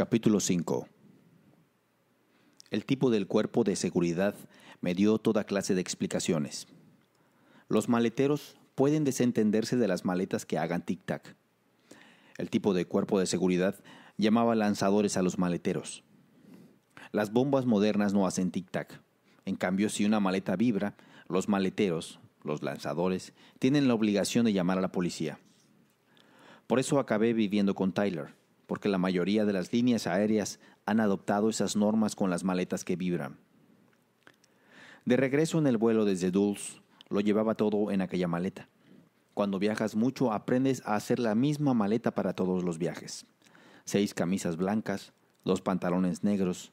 Capítulo 5 El tipo del cuerpo de seguridad me dio toda clase de explicaciones. Los maleteros pueden desentenderse de las maletas que hagan tic-tac. El tipo de cuerpo de seguridad llamaba lanzadores a los maleteros. Las bombas modernas no hacen tic-tac. En cambio, si una maleta vibra, los maleteros, los lanzadores, tienen la obligación de llamar a la policía. Por eso acabé viviendo con Tyler porque la mayoría de las líneas aéreas han adoptado esas normas con las maletas que vibran. De regreso en el vuelo desde Dulce, lo llevaba todo en aquella maleta. Cuando viajas mucho aprendes a hacer la misma maleta para todos los viajes. Seis camisas blancas, dos pantalones negros,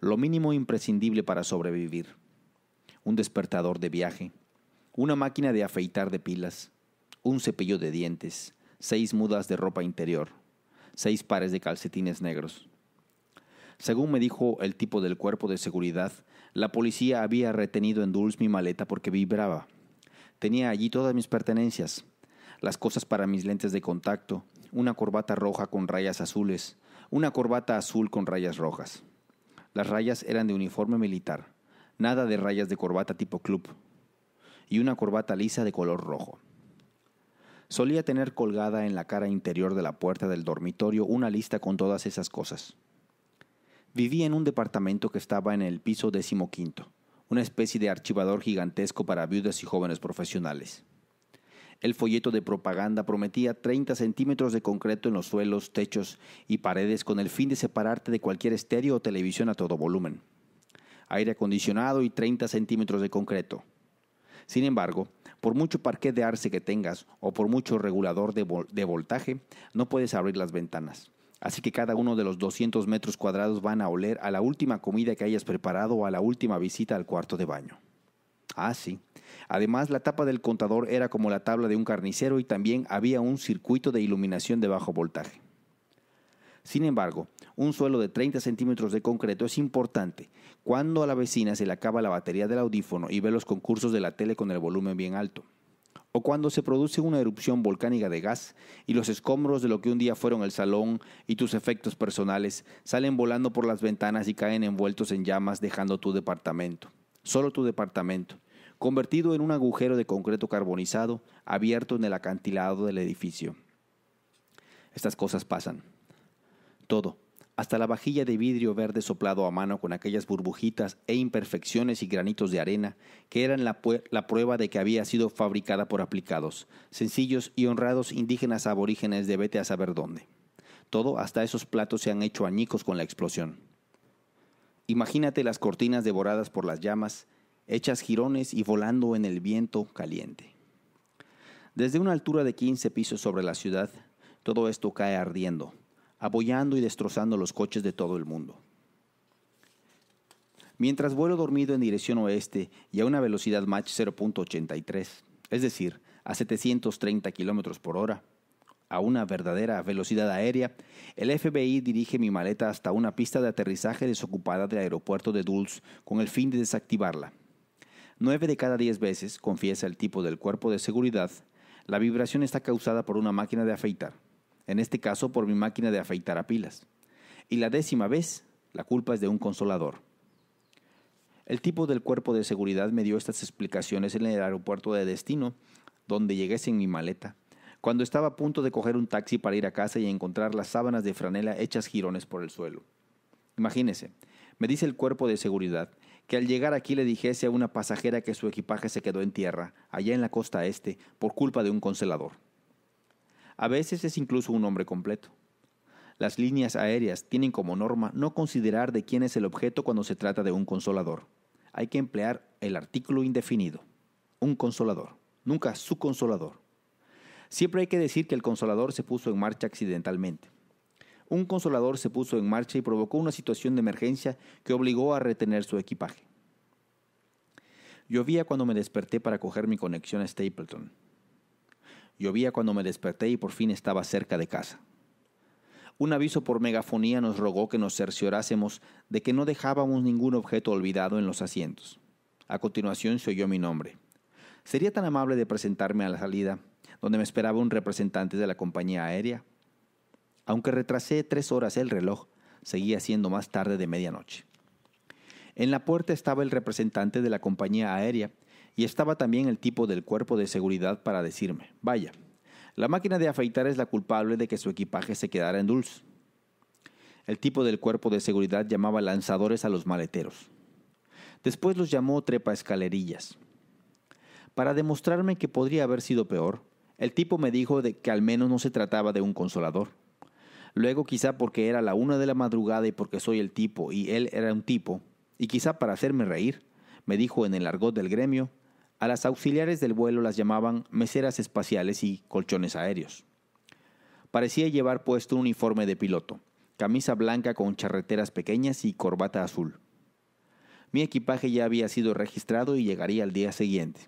lo mínimo imprescindible para sobrevivir. Un despertador de viaje, una máquina de afeitar de pilas, un cepillo de dientes, seis mudas de ropa interior, seis pares de calcetines negros. Según me dijo el tipo del cuerpo de seguridad, la policía había retenido en Dulce mi maleta porque vibraba. Tenía allí todas mis pertenencias, las cosas para mis lentes de contacto, una corbata roja con rayas azules, una corbata azul con rayas rojas. Las rayas eran de uniforme militar, nada de rayas de corbata tipo club, y una corbata lisa de color rojo. Solía tener colgada en la cara interior de la puerta del dormitorio una lista con todas esas cosas. Vivía en un departamento que estaba en el piso decimoquinto, una especie de archivador gigantesco para viudas y jóvenes profesionales. El folleto de propaganda prometía 30 centímetros de concreto en los suelos, techos y paredes con el fin de separarte de cualquier estéreo o televisión a todo volumen. Aire acondicionado y 30 centímetros de concreto. Sin embargo, por mucho parquet de arce que tengas o por mucho regulador de, voltaje, no puedes abrir las ventanas. Así que cada uno de los 200 metros cuadrados van a oler a la última comida que hayas preparado o a la última visita al cuarto de baño. Ah, sí. Además, la tapa del contador era como la tabla de un carnicero y también había un circuito de iluminación de bajo voltaje. Sin embargo, un suelo de 30 centímetros de concreto es importante. Cuando a la vecina se le acaba la batería del audífono y ve los concursos de la tele con el volumen bien alto. O cuando se produce una erupción volcánica de gas y los escombros de lo que un día fueron el salón y tus efectos personales salen volando por las ventanas y caen envueltos en llamas dejando tu departamento. Solo tu departamento convertido en un agujero de concreto carbonizado abierto en el acantilado del edificio. Estas cosas pasan todo, hasta la vajilla de vidrio verde soplado a mano con aquellas burbujitas e imperfecciones y granitos de arena que eran la, prueba de que había sido fabricada por aplicados, sencillos y honrados indígenas aborígenes de vete a saber dónde. Todo hasta esos platos se han hecho añicos con la explosión. Imagínate las cortinas devoradas por las llamas, hechas jirones y volando en el viento caliente. Desde una altura de 15 pisos sobre la ciudad, todo esto cae ardiendo, abollando y destrozando los coches de todo el mundo. Mientras vuelo dormido en dirección oeste y a una velocidad Mach 0.83, es decir, a 730 km por hora, a una verdadera velocidad aérea, el FBI dirige mi maleta hasta una pista de aterrizaje desocupada del aeropuerto de Dulles con el fin de desactivarla. Nueve de cada diez veces, confiesa el tipo del cuerpo de seguridad, la vibración está causada por una máquina de afeitar en este caso por mi máquina de afeitar a pilas. Y la décima vez, la culpa es de un consolador. El tipo del cuerpo de seguridad me dio estas explicaciones en el aeropuerto de destino, donde llegué sin mi maleta, cuando estaba a punto de coger un taxi para ir a casa y encontrar las sábanas de franela hechas jirones por el suelo. Imagínese, me dice el cuerpo de seguridad que al llegar aquí le dijese a una pasajera que su equipaje se quedó en tierra, allá en la costa este, por culpa de un consolador. A veces es incluso un hombre completo. Las líneas aéreas tienen como norma no considerar de quién es el objeto cuando se trata de un consolador. Hay que emplear el artículo indefinido. Un consolador, nunca su consolador. Siempre hay que decir que el consolador se puso en marcha accidentalmente. Un consolador se puso en marcha y provocó una situación de emergencia que obligó a retener su equipaje. Llovía cuando me desperté para coger mi conexión a Stapleton. Llovía cuando me desperté y por fin estaba cerca de casa. Un aviso por megafonía nos rogó que nos cerciorásemos de que no dejábamos ningún objeto olvidado en los asientos. A continuación se oyó mi nombre. ¿Sería tan amable de presentarme a la salida, donde me esperaba un representante de la compañía aérea? Aunque retrasé tres horas el reloj, seguía siendo más tarde de medianoche. En la puerta estaba el representante de la compañía aérea y estaba también el tipo del cuerpo de seguridad para decirme, vaya, la máquina de afeitar es la culpable de que su equipaje se quedara en Dulce. El tipo del cuerpo de seguridad llamaba lanzadores a los maleteros. Después los llamó trepa escalerillas. Para demostrarme que podría haber sido peor, el tipo me dijo de que al menos no se trataba de un consolador. Luego quizá porque era la una de la madrugada y porque soy el tipo y él era un tipo, y quizá para hacerme reír, me dijo en el argot del gremio, a las auxiliares del vuelo las llamaban meseras espaciales y colchones aéreos. Parecía llevar puesto un uniforme de piloto, camisa blanca con charreteras pequeñas y corbata azul. Mi equipaje ya había sido registrado y llegaría al día siguiente.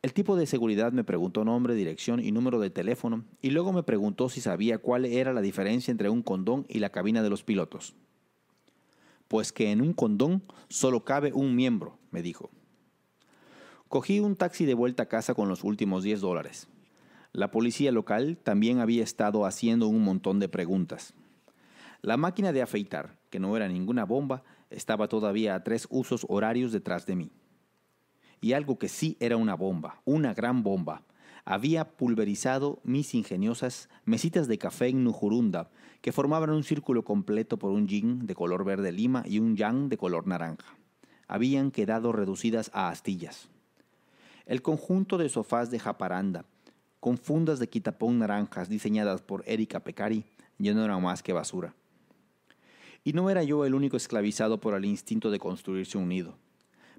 El tipo de seguridad me preguntó nombre, dirección y número de teléfono y luego me preguntó si sabía cuál era la diferencia entre un condón y la cabina de los pilotos. Pues que en un condón solo cabe un miembro, me dijo. Cogí un taxi de vuelta a casa con los últimos 10 dólares. La policía local también había estado haciendo un montón de preguntas. La máquina de afeitar, que no era ninguna bomba, estaba todavía a tres usos horarios detrás de mí. Y algo que sí era una bomba, una gran bomba, había pulverizado mis ingeniosas mesitas de café en Nujurunda, que formaban un círculo completo por un yin de color verde lima y un yang de color naranja. Habían quedado reducidas a astillas el conjunto de sofás de japaranda, con fundas de quitapón naranjas diseñadas por Erika Pecari, ya no era más que basura. Y no era yo el único esclavizado por el instinto de construirse un nido.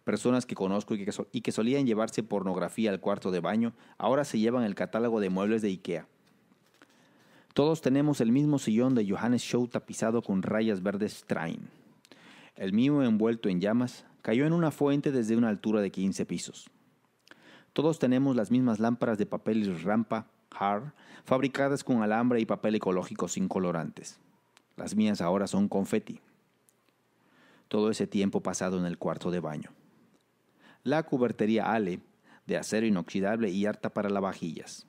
Personas que conozco y que, solían llevarse pornografía al cuarto de baño, ahora se llevan el catálogo de muebles de Ikea. Todos tenemos el mismo sillón de Johannes Show tapizado con rayas verdes Train. El mío, envuelto en llamas, cayó en una fuente desde una altura de 15 pisos. Todos tenemos las mismas lámparas de papel y rampa, Har, fabricadas con alambre y papel ecológico sin colorantes. Las mías ahora son confeti. Todo ese tiempo pasado en el cuarto de baño. La cubertería Ale, de acero inoxidable y harta para lavajillas.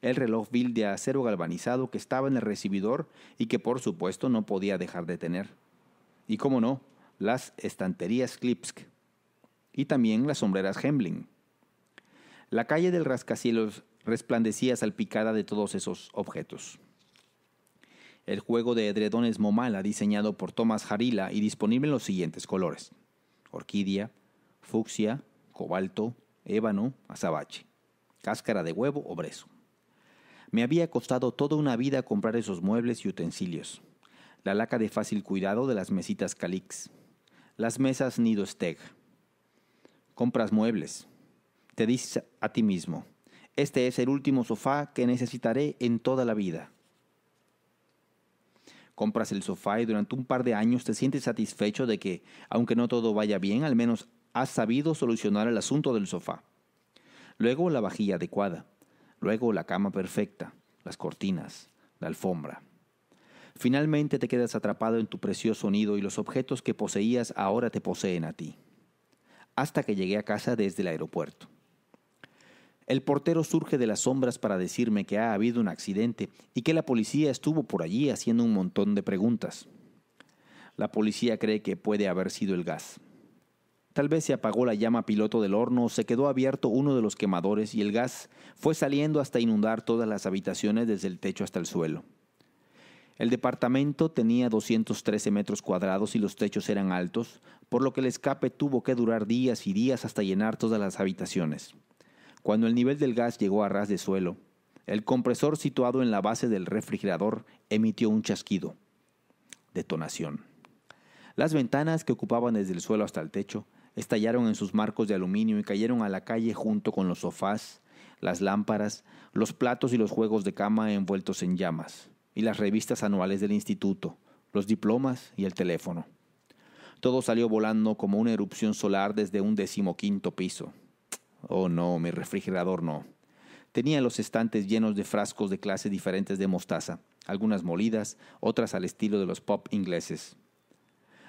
El reloj Bill de acero galvanizado que estaba en el recibidor y que por supuesto no podía dejar de tener. Y cómo no, las estanterías Klipsk. Y también las sombreras Hemling la calle del rascacielos resplandecía salpicada de todos esos objetos. El juego de edredones Momala, diseñado por Tomás Harila y disponible en los siguientes colores: orquídea, fucsia, cobalto, ébano, azabache, cáscara de huevo o brezo. Me había costado toda una vida comprar esos muebles y utensilios. La laca de fácil cuidado de las mesitas calix. Las mesas nido steg. Compras muebles, te dices a ti mismo, este es el último sofá que necesitaré en toda la vida. Compras el sofá y durante un par de años te sientes satisfecho de que, aunque no todo vaya bien, al menos has sabido solucionar el asunto del sofá. Luego la vajilla adecuada, luego la cama perfecta, las cortinas, la alfombra. Finalmente te quedas atrapado en tu precioso nido y los objetos que poseías ahora te poseen a ti. Hasta que llegué a casa desde el aeropuerto. El portero surge de las sombras para decirme que ha habido un accidente y que la policía estuvo por allí haciendo un montón de preguntas. La policía cree que puede haber sido el gas. Tal vez se apagó la llama piloto del horno, se quedó abierto uno de los quemadores y el gas fue saliendo hasta inundar todas las habitaciones desde el techo hasta el suelo. El departamento tenía 213 metros cuadrados y los techos eran altos, por lo que el escape tuvo que durar días y días hasta llenar todas las habitaciones cuando el nivel del gas llegó a ras de suelo. El compresor situado en la base del refrigerador emitió un chasquido. Detonación. Las ventanas que ocupaban desde el suelo hasta el techo estallaron en sus marcos de aluminio y cayeron a la calle junto con los sofás, las lámparas, los platos y los juegos de cama envueltos en llamas, y las revistas anuales del instituto, los diplomas y el teléfono. Todo salió volando como una erupción solar desde un decimoquinto piso. Oh no, mi refrigerador no. Tenía los estantes llenos de frascos de clases diferentes de mostaza, algunas molidas, otras al estilo de los pop ingleses.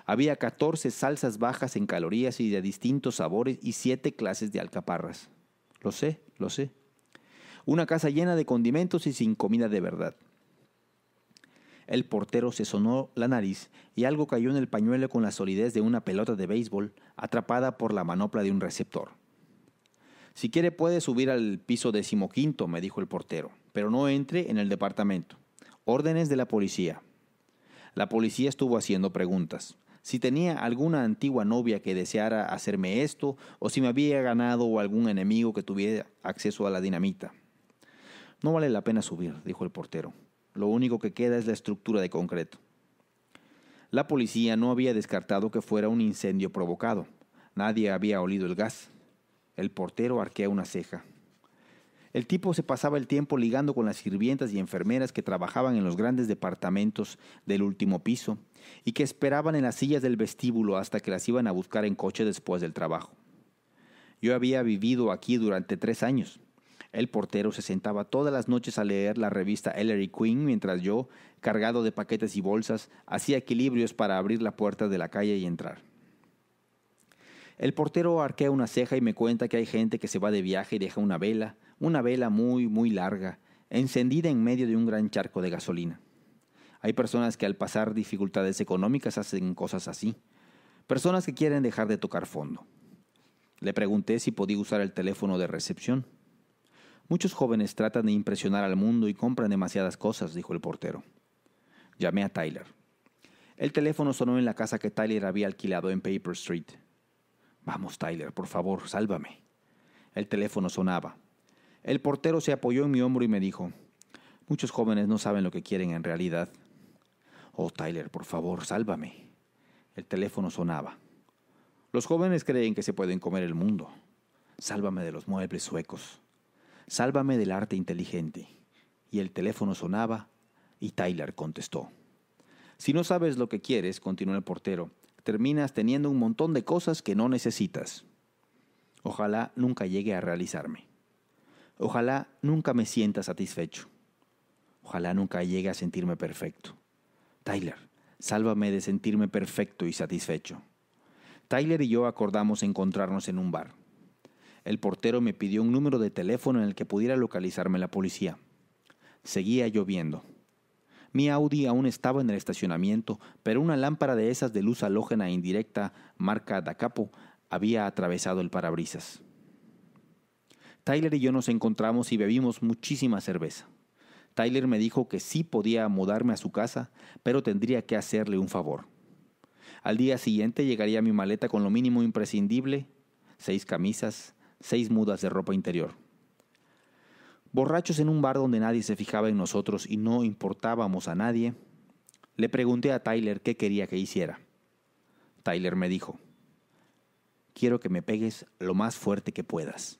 Había 14 salsas bajas en calorías y de distintos sabores y 7 clases de alcaparras. Lo sé, lo sé. Una casa llena de condimentos y sin comida de verdad. El portero se sonó la nariz y algo cayó en el pañuelo con la solidez de una pelota de béisbol atrapada por la manopla de un receptor. Si quiere puede subir al piso decimoquinto, me dijo el portero, pero no entre en el departamento. Órdenes de la policía. La policía estuvo haciendo preguntas. Si tenía alguna antigua novia que deseara hacerme esto, o si me había ganado algún enemigo que tuviera acceso a la dinamita. No vale la pena subir, dijo el portero. Lo único que queda es la estructura de concreto. La policía no había descartado que fuera un incendio provocado. Nadie había olido el gas. El portero arquea una ceja. El tipo se pasaba el tiempo ligando con las sirvientas y enfermeras que trabajaban en los grandes departamentos del último piso y que esperaban en las sillas del vestíbulo hasta que las iban a buscar en coche después del trabajo. Yo había vivido aquí durante tres años. El portero se sentaba todas las noches a leer la revista Ellery Queen mientras yo, cargado de paquetes y bolsas, hacía equilibrios para abrir la puerta de la calle y entrar. El portero arquea una ceja y me cuenta que hay gente que se va de viaje y deja una vela, una vela muy, muy larga, encendida en medio de un gran charco de gasolina. Hay personas que al pasar dificultades económicas hacen cosas así, personas que quieren dejar de tocar fondo. Le pregunté si podía usar el teléfono de recepción. Muchos jóvenes tratan de impresionar al mundo y compran demasiadas cosas, dijo el portero. Llamé a Tyler. El teléfono sonó en la casa que Tyler había alquilado en Paper Street. Vamos, Tyler, por favor, sálvame. El teléfono sonaba. El portero se apoyó en mi hombro y me dijo, muchos jóvenes no saben lo que quieren en realidad. Oh, Tyler, por favor, sálvame. El teléfono sonaba. Los jóvenes creen que se pueden comer el mundo. Sálvame de los muebles suecos. Sálvame del arte inteligente. Y el teléfono sonaba y Tyler contestó. Si no sabes lo que quieres, continuó el portero, terminas teniendo un montón de cosas que no necesitas. Ojalá nunca llegue a realizarme. Ojalá nunca me sienta satisfecho. Ojalá nunca llegue a sentirme perfecto. Tyler, sálvame de sentirme perfecto y satisfecho. Tyler y yo acordamos encontrarnos en un bar. El portero me pidió un número de teléfono en el que pudiera localizarme la policía. Seguía lloviendo. Mi Audi aún estaba en el estacionamiento, pero una lámpara de esas de luz halógena indirecta, marca Da Capo, había atravesado el parabrisas. Tyler y yo nos encontramos y bebimos muchísima cerveza. Tyler me dijo que sí podía mudarme a su casa, pero tendría que hacerle un favor. Al día siguiente llegaría mi maleta con lo mínimo imprescindible, seis camisas, seis mudas de ropa interior. Borrachos en un bar donde nadie se fijaba en nosotros y no importábamos a nadie, le pregunté a Tyler qué quería que hiciera. Tyler me dijo, quiero que me pegues lo más fuerte que puedas.